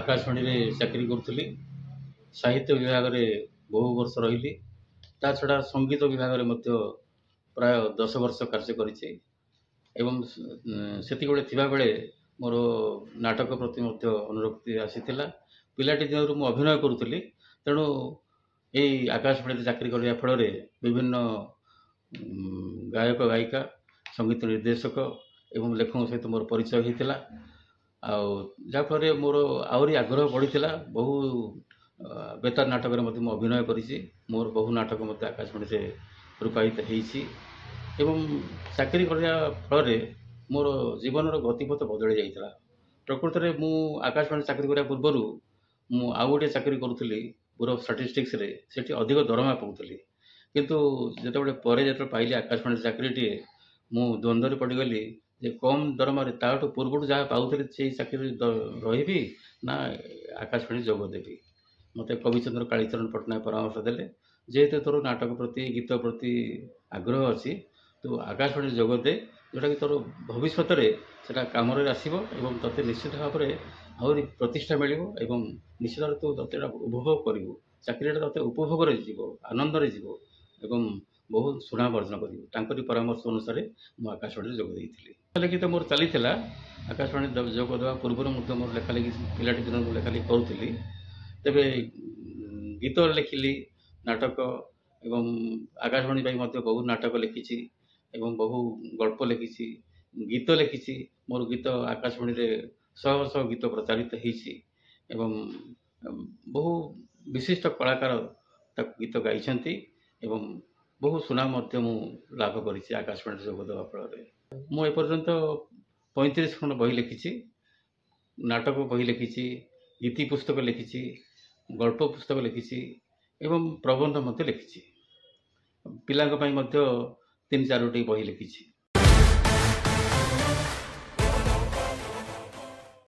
ଆକାଶବାଣୀରେ ଚାକିରି କରୁଥିଲି ସାହିତ୍ୟ ବିଭାଗରେ ବହୁ ବର୍ଷ ରହିଲି ତା ଛଡ଼ା ସଙ୍ଗୀତ ବିଭାଗରେ ମଧ୍ୟ ପ୍ରାୟ ଦଶ ବର୍ଷ କାର୍ଯ୍ୟ କରିଛି ଏବଂ ସେତିକିବେଳେ ଥିବାବେଳେ ମୋର ନାଟକ ପ୍ରତି ମଧ୍ୟ ଅନୁରକ୍ତି ଆସିଥିଲା ପିଲାଟି ଦିନରୁ ମୁଁ ଅଭିନୟ କରୁଥିଲି ତେଣୁ ଏଇ ଆକାଶବାଣୀରେ ଚାକିରି କରିବା ଫଳରେ ବିଭିନ୍ନ ଗାୟକ ଗାୟିକା ସଙ୍ଗୀତ ନିର୍ଦ୍ଦେଶକ ଏବଂ ଲେଖକଙ୍କ ସହିତ ମୋର ପରିଚୟ ହୋଇଥିଲା ଆଉ ଯାହାଫଳରେ ମୋର ଆହୁରି ଆଗ୍ରହ ବଢ଼ିଥିଲା ବହୁ ବେତାର ନାଟକରେ ମଧ୍ୟ ମୁଁ ଅଭିନୟ କରିଛି ମୋର ବହୁ ନାଟକ ମୋତେ ଆକାଶବାଣୀରେ ରୂପାୟିତ ହେଇଛି ଏବଂ ଚାକିରି କରିବା ଫଳରେ ମୋର ଜୀବନର ଗତିପଥ ବଦଳି ଯାଇଥିଲା ପ୍ରକୃତରେ ମୁଁ ଆକାଶବାଣୀ ଚାକିରି କରିବା ପୂର୍ବରୁ ମୁଁ ଆଉ ଗୋଟିଏ ଚାକିରି କରୁଥିଲି ବ୍ୟୁରୋ ଅଫ୍ ଷ୍ଟାଟିଷ୍ଟିକ୍ସରେ ସେଠି ଅଧିକ ଦରମା ପାଉଥିଲି କିନ୍ତୁ ଯେତେବେଳେ ପରେ ଯେତେବେଳେ ପାଇଲି ଆକାଶବାଣୀ ଚାକିରିଟିଏ ମୁଁ ଦ୍ୱନ୍ଦ୍ୱରେ ପଡ଼ିଗଲି ଯେ କମ୍ ଦରମାରେ ତା'ଠୁ ପୂର୍ବରୁ ଯାହା ପାଉଥିଲି ସେଇ ଚାକିରି ରହିବି ନା ଆକାଶବାଣୀ ଯୋଗ ଦେବି ମୋତେ କବିଚନ୍ଦ୍ର କାଳୀଚରଣ ପଟ୍ଟନାୟକ ପରାମର୍ଶ ଦେଲେ ଯେହେତୁ ତୋର ନାଟକ ପ୍ରତି ଗୀତ ପ୍ରତି ଆଗ୍ରହ ଅଛି ତୁ ଆକାଶବାଣୀରେ ଯୋଗ ଦେ ଯେଉଁଟାକି ତୋର ଭବିଷ୍ୟତରେ ସେଇଟା କାମରେ ଆସିବ ଏବଂ ତୋତେ ନିଶ୍ଚିତ ଭାବରେ ଆହୁରି ପ୍ରତିଷ୍ଠା ମିଳିବ ଏବଂ ନିଶ୍ଚିତ ତୁ ତୋତେ ଏଇଟା ଉପଭୋଗ କରିବୁ ଚାକିରିଟା ତୋତେ ଉପଭୋଗରେ ଯିବ ଆନନ୍ଦରେ ଯିବ ଏବଂ ବହୁତ ସୁନାମ ଅର୍ଜନ କରିବି ତାଙ୍କରି ପରାମର୍ଶ ଅନୁସାରେ ମୁଁ ଆକାଶବାଣୀରେ ଯୋଗ ଦେଇଥିଲି ଲେଖିତ ମୋର ଚାଲିଥିଲା ଆକାଶବାଣୀ ଯୋଗ ଦେବା ପୂର୍ବରୁ ମୁଁ ତ ମୋର ଲେଖାଲେଖି ପିଲାଟି ଦିନ ମୁଁ ଲେଖାଲେଖି କରୁଥିଲି ତେବେ ଗୀତ ଲେଖିଲି ନାଟକ ଏବଂ ଆକାଶବାଣୀ ପାଇଁ ମଧ୍ୟ ବହୁ ନାଟକ ଲେଖିଛି ଏବଂ ବହୁ ଗଳ୍ପ ଲେଖିଛି ଗୀତ ଲେଖିଛି ମୋର ଗୀତ ଆକାଶବାଣୀରେ ଶହ ଶହ ଗୀତ ପ୍ରଚାରିତ ହେଇଛି ଏବଂ ବହୁ ବିଶିଷ୍ଟ କଳାକାର ତାକୁ ଗୀତ ଗାଇଛନ୍ତି ଏବଂ ବହୁ ସୁନାମ ମଧ୍ୟ ମୁଁ ଲାଭ କରିଛି ଆକାଶବାଣୀରେ ଯୋଗ ଦେବା ଫଳରେ ମୁଁ ଏପର୍ଯ୍ୟନ୍ତ ପଇଁତିରିଶ ଖଣ୍ଡ ବହି ଲେଖିଛି ନାଟକ ବହି ଲେଖିଛି ଗୀତି ପୁସ୍ତକ ଲେଖିଛି ଗଳ୍ପ ପୁସ୍ତକ ଲେଖିଛି ଏବଂ ପ୍ରବନ୍ଧ ମଧ୍ୟ ଲେଖିଛି ପିଲାଙ୍କ ପାଇଁ ମଧ୍ୟ ତିନି ଚାରୋଟି ବହି ଲେଖିଛି